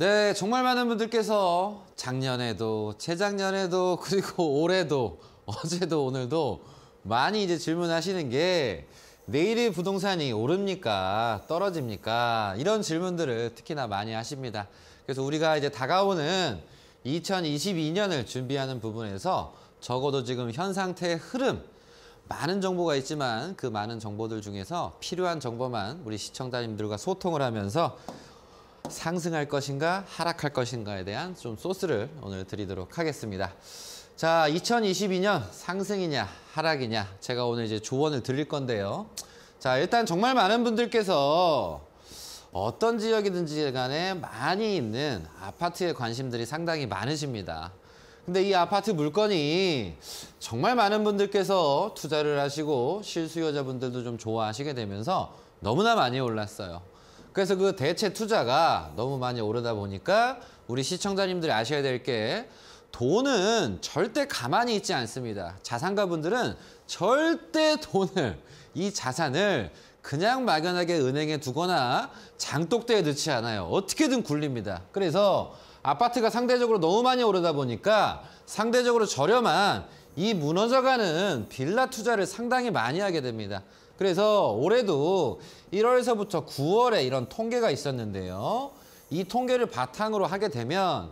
네, 정말 많은 분들께서 작년에도, 재작년에도, 그리고 올해도, 어제도, 오늘도 많이 이제 질문하시는 게 내일이 부동산이 오릅니까? 떨어집니까? 이런 질문들을 특히나 많이 하십니다. 그래서 우리가 이제 다가오는 2022년을 준비하는 부분에서 적어도 지금 현 상태의 흐름, 많은 정보가 있지만 그 많은 정보들 중에서 필요한 정보만 우리 시청자님들과 소통을 하면서 상승할 것인가 하락할 것인가에 대한 좀 소스를 오늘 드리도록 하겠습니다. 자, 2022년 상승이냐 하락이냐 제가 오늘 이제 조언을 드릴 건데요. 자, 일단 정말 많은 분들께서 어떤 지역이든지 간에 많이 있는 아파트에 관심들이 상당히 많으십니다. 근데 이 아파트 물건이 정말 많은 분들께서 투자를 하시고 실수요자분들도 좀 좋아하시게 되면서 너무나 많이 올랐어요. 그래서 그 대체 투자가 너무 많이 오르다 보니까 우리 시청자님들이 아셔야 될 게 돈은 절대 가만히 있지 않습니다. 자산가분들은 절대 돈을, 이 자산을 그냥 막연하게 은행에 두거나 장독대에 넣지 않아요. 어떻게든 굴립니다. 그래서 아파트가 상대적으로 너무 많이 오르다 보니까 상대적으로 저렴한 이 무너져가는 빌라 투자를 상당히 많이 하게 됩니다. 그래서 올해도 1월서부터 에 9월에 이런 통계가 있었는데요. 이 통계를 바탕으로 하게 되면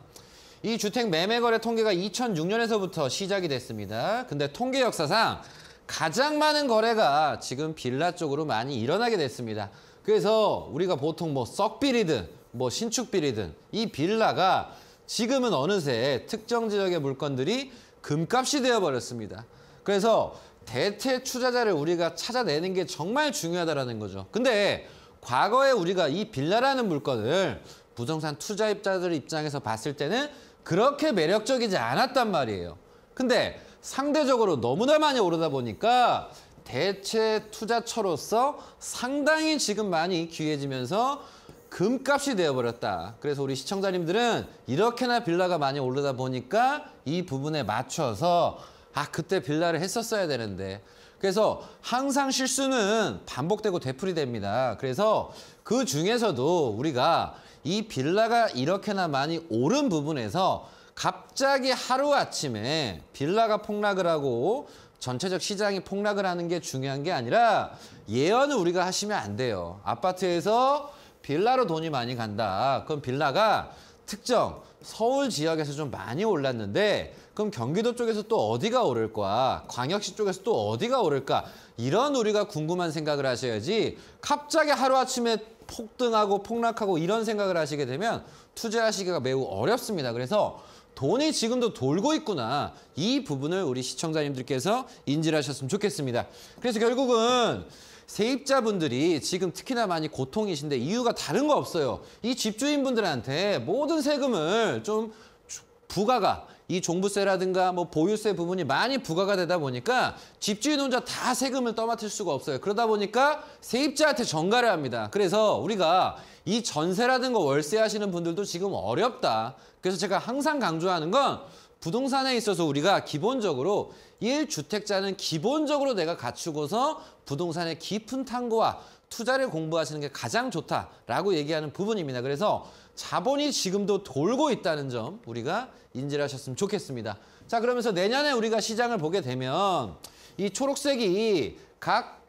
이 주택 매매 거래 통계가 2006년에서부터 시작이 됐습니다. 근데 통계 역사상 가장 많은 거래가 지금 빌라 쪽으로 많이 일어나게 됐습니다. 그래서 우리가 보통 뭐 썩비리든 뭐 신축비리든 이 빌라가 지금은 어느새 특정 지역의 물건들이 금값이 되어버렸습니다. 그래서 대체 투자자를 우리가 찾아내는 게 정말 중요하다는 거죠. 근데 과거에 우리가 이 빌라라는 물건을 부동산 투자입자들 입장에서 봤을 때는 그렇게 매력적이지 않았단 말이에요. 근데 상대적으로 너무나 많이 오르다 보니까 대체 투자처로서 상당히 지금 많이 귀해지면서 금값이 되어버렸다. 그래서 우리 시청자님들은 이렇게나 빌라가 많이 오르다 보니까 이 부분에 맞춰서 아 그때 빌라를 했었어야 되는데 그래서 항상 실수는 반복되고 되풀이 됩니다 그래서 그 중에서도 우리가 이 빌라가 이렇게나 많이 오른 부분에서 갑자기 하루아침에 빌라가 폭락을 하고 전체적 시장이 폭락을 하는 게 중요한 게 아니라 예언을 우리가 하시면 안 돼요 아파트에서 빌라로 돈이 많이 간다 그럼 빌라가 특정 서울 지역에서 좀 많이 올랐는데 그럼 경기도 쪽에서 또 어디가 오를까? 광역시 쪽에서 또 어디가 오를까? 이런 우리가 궁금한 생각을 하셔야지 갑자기 하루아침에 폭등하고 폭락하고 이런 생각을 하시게 되면 투자하시기가 매우 어렵습니다. 그래서 돈이 지금도 돌고 있구나 이 부분을 우리 시청자님들께서 인지를 하셨으면 좋겠습니다. 그래서 결국은 세입자분들이 지금 특히나 많이 고통이신데 이유가 다른 거 없어요. 이 집주인분들한테 모든 세금을 좀부과가이 종부세라든가 뭐 보유세 부분이 많이 부과가 되다 보니까 집주인 혼자 다 세금을 떠맡을 수가 없어요. 그러다 보니까 세입자한테 전가를 합니다. 그래서 우리가 이 전세라든가 월세 하시는 분들도 지금 어렵다. 그래서 제가 항상 강조하는 건 부동산에 있어서 우리가 기본적으로 1주택자는 기본적으로 내가 갖추고서 부동산의 깊은 탐구와 투자를 공부하시는 게 가장 좋다라고 얘기하는 부분입니다. 그래서 자본이 지금도 돌고 있다는 점 우리가 인지를 하셨으면 좋겠습니다. 자 그러면서 내년에 우리가 시장을 보게 되면 이 초록색이 각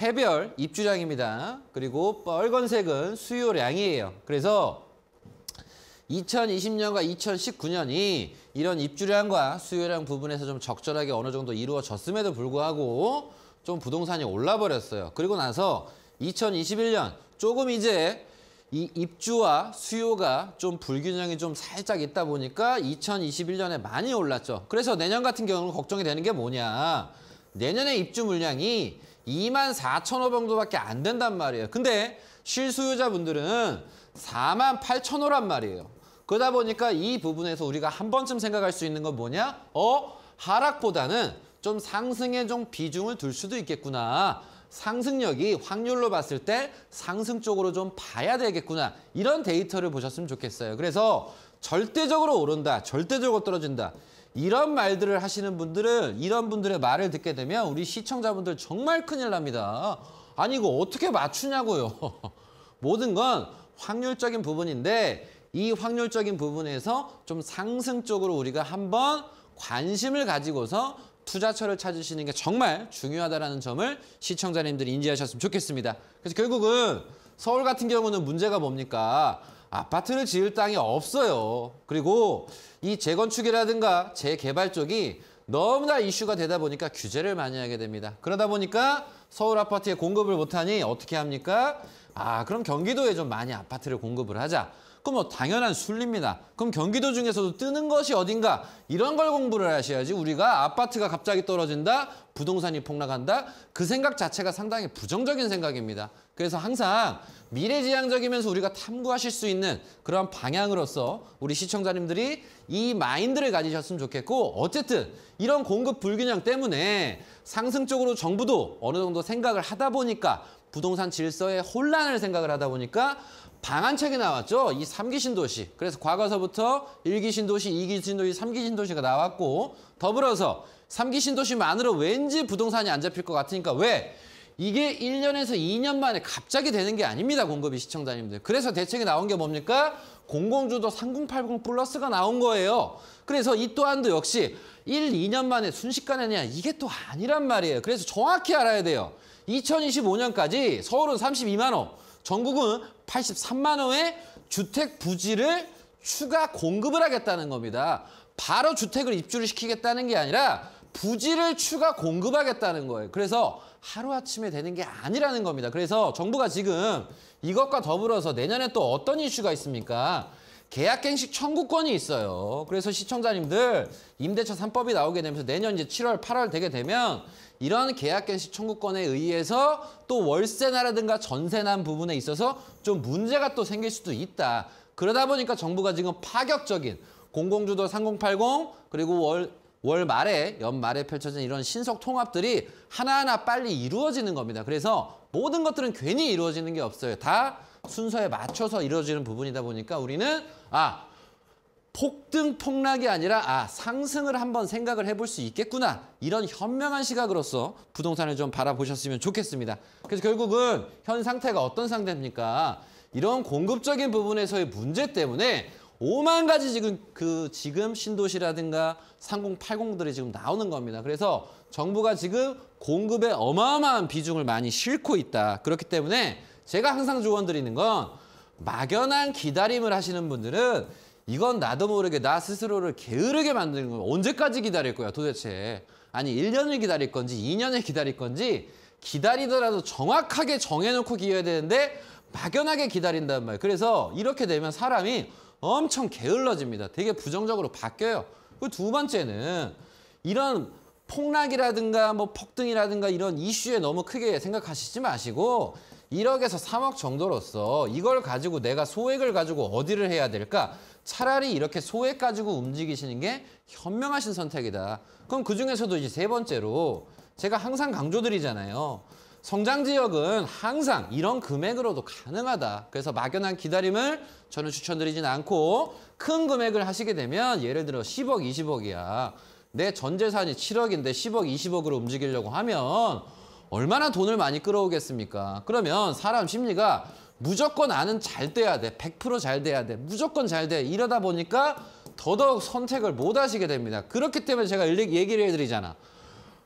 해별 입주량입니다. 그리고 빨간색은 수요량이에요. 그래서 2020년과 2019년이 이런 입주량과 수요량 부분에서 좀 적절하게 어느 정도 이루어졌음에도 불구하고 좀 부동산이 올라버렸어요. 그리고 나서 2021년 조금 이제 이 입주와 수요가 좀 불균형이 좀 살짝 있다 보니까 2021년에 많이 올랐죠. 그래서 내년 같은 경우는 걱정이 되는 게 뭐냐. 내년에 입주 물량이 2만 4천 호 정도밖에 안 된단 말이에요. 근데 실수요자분들은 4만 8천 호란 말이에요. 그러다 보니까 이 부분에서 우리가 한 번쯤 생각할 수 있는 건 뭐냐? 어? 하락보다는 좀 상승에 좀 비중을 둘 수도 있겠구나. 상승력이 확률로 봤을 때 상승 쪽으로 좀 봐야 되겠구나. 이런 데이터를 보셨으면 좋겠어요. 그래서 절대적으로 오른다, 절대적으로 떨어진다. 이런 말들을 하시는 분들은 이런 분들의 말을 듣게 되면 우리 시청자분들 정말 큰일 납니다. 아니 이거 어떻게 맞추냐고요. 모든 건 확률적인 부분인데 이 확률적인 부분에서 좀 상승 적으로 우리가 한번 관심을 가지고서 투자처를 찾으시는 게 정말 중요하다라는 점을 시청자님들이 인지하셨으면 좋겠습니다. 그래서 결국은 서울 같은 경우는 문제가 뭡니까? 아파트를 지을 땅이 없어요. 그리고 이 재건축이라든가 재개발 쪽이 너무나 이슈가 되다 보니까 규제를 많이 하게 됩니다. 그러다 보니까 서울 아파트에 공급을 못하니 어떻게 합니까? 아, 그럼 경기도에 좀 많이 아파트를 공급을 하자. 그럼 뭐 당연한 순리입니다. 그럼 경기도 중에서도 뜨는 것이 어딘가 이런 걸 공부를 하셔야지 우리가 아파트가 갑자기 떨어진다, 부동산이 폭락한다 그 생각 자체가 상당히 부정적인 생각입니다. 그래서 항상 미래지향적이면서 우리가 탐구하실 수 있는 그런 방향으로서 우리 시청자님들이 이 마인드를 가지셨으면 좋겠고 어쨌든 이런 공급 불균형 때문에 상승적으로 정부도 어느 정도 생각을 하다 보니까 부동산 질서의 혼란을 생각을 하다 보니까 방안책이 나왔죠. 이 3기 신도시. 그래서 과거서부터 1기 신도시, 2기 신도시, 3기 신도시가 나왔고 더불어서 3기 신도시만으로 왠지 부동산이 안 잡힐 것 같으니까 왜? 이게 1년에서 2년 만에 갑자기 되는 게 아닙니다. 공급이 시청자님들. 그래서 대책이 나온 게 뭡니까? 공공주도 3080 플러스가 나온 거예요. 그래서 이 또한도 역시 1, 2년 만에 순식간에냐 이게 또 아니란 말이에요. 그래서 정확히 알아야 돼요. 2025년까지 서울은 32만 원, 전국은 83만 원의 주택 부지를 추가 공급을 하겠다는 겁니다. 바로 주택을 입주를 시키겠다는 게 아니라 부지를 추가 공급하겠다는 거예요. 그래서 하루아침에 되는 게 아니라는 겁니다. 그래서 정부가 지금 이것과 더불어서 내년에 또 어떤 이슈가 있습니까? 계약갱신 청구권이 있어요. 그래서 시청자님들 임대차 삼법이 나오게 되면서 내년 이제 7월, 8월 되게 되면 이런 계약갱신 청구권에 의해서 또 월세나라든가 전세난 부분에 있어서 좀 문제가 또 생길 수도 있다. 그러다 보니까 정부가 지금 파격적인 공공주도 3080 그리고 월, 월 말에 연말에 펼쳐진 이런 신속 통합들이 하나하나 빨리 이루어지는 겁니다. 그래서 모든 것들은 괜히 이루어지는 게 없어요. 다 순서에 맞춰서 이루어지는 부분이다 보니까 우리는 아 폭등 폭락이 아니라 아 상승을 한번 생각을 해볼 수 있겠구나 이런 현명한 시각으로서 부동산을 좀 바라보셨으면 좋겠습니다. 그래서 결국은 현 상태가 어떤 상태입니까? 이런 공급적인 부분에서의 문제 때문에 오만 가지 지금 그 지금 신도시라든가 3080들이 지금 나오는 겁니다. 그래서 정부가 지금 공급에 어마어마한 비중을 많이 싣고 있다. 그렇기 때문에 제가 항상 조언드리는 건 막연한 기다림을 하시는 분들은 이건 나도 모르게 나 스스로를 게으르게 만드는 거예요. 언제까지 기다릴 거야 도대체. 아니 1년을 기다릴 건지 2년을 기다릴 건지 기다리더라도 정확하게 정해놓고 기어야 되는데 막연하게 기다린단 말이에요. 그래서 이렇게 되면 사람이 엄청 게을러집니다. 되게 부정적으로 바뀌어요. 그리고 두 번째는 이런 폭락이라든가 뭐 폭등이라든가 이런 이슈에 너무 크게 생각하시지 마시고 1억에서 3억 정도로서 이걸 가지고 내가 소액을 가지고 어디를 해야 될까? 차라리 이렇게 소액 가지고 움직이시는 게 현명하신 선택이다. 그럼 그중에서도 이제 세 번째로 제가 항상 강조드리잖아요. 성장 지역은 항상 이런 금액으로도 가능하다. 그래서 막연한 기다림을 저는 추천드리진 않고 큰 금액을 하시게 되면 예를 들어 10억, 20억이야. 내 전 재산이 7억인데 10억, 20억으로 움직이려고 하면 얼마나 돈을 많이 끌어오겠습니까? 그러면 사람 심리가 무조건 아는 잘 돼야 돼. 100%잘 돼야 돼. 무조건 잘 돼. 이러다 보니까 더더욱 선택을 못 하시게 됩니다. 그렇기 때문에 제가 얘기를 해드리잖아.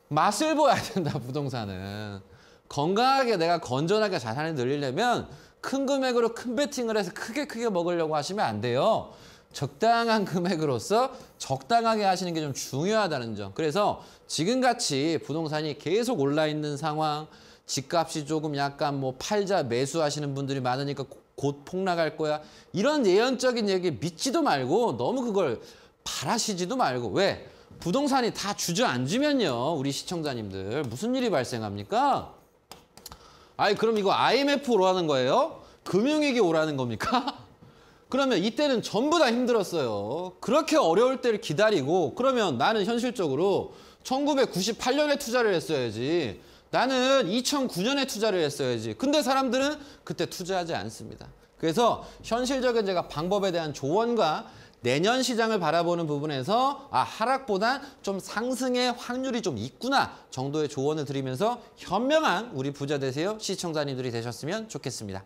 맛을 보야 된다, 부동산은. 건강하게 내가 건전하게 자산을 늘리려면 큰 금액으로 큰배팅을 해서 크게 크게 먹으려고 하시면 안 돼요. 적당한 금액으로서 적당하게 하시는 게 좀 중요하다는 점. 그래서 지금같이 부동산이 계속 올라 있는 상황, 집값이 조금 약간 뭐 팔자 매수하시는 분들이 많으니까 곧 폭락할 거야. 이런 예언적인 얘기 믿지도 말고 너무 그걸 바라시지도 말고 왜? 부동산이 다 주저앉으면요. 우리 시청자님들 무슨 일이 발생합니까? 아이 그럼 이거 IMF 오라는 거예요? 금융위기 오라는 겁니까? 그러면 이때는 전부 다 힘들었어요. 그렇게 어려울 때를 기다리고 그러면 나는 현실적으로 1998년에 투자를 했어야지 나는 2009년에 투자를 했어야지 근데 사람들은 그때 투자하지 않습니다. 그래서 현실적인 제가 방법에 대한 조언과 내년 시장을 바라보는 부분에서 아하락보다좀 상승의 확률이 좀 있구나 정도의 조언을 드리면서 현명한 우리 부자 되세요 시청자님들이 되셨으면 좋겠습니다.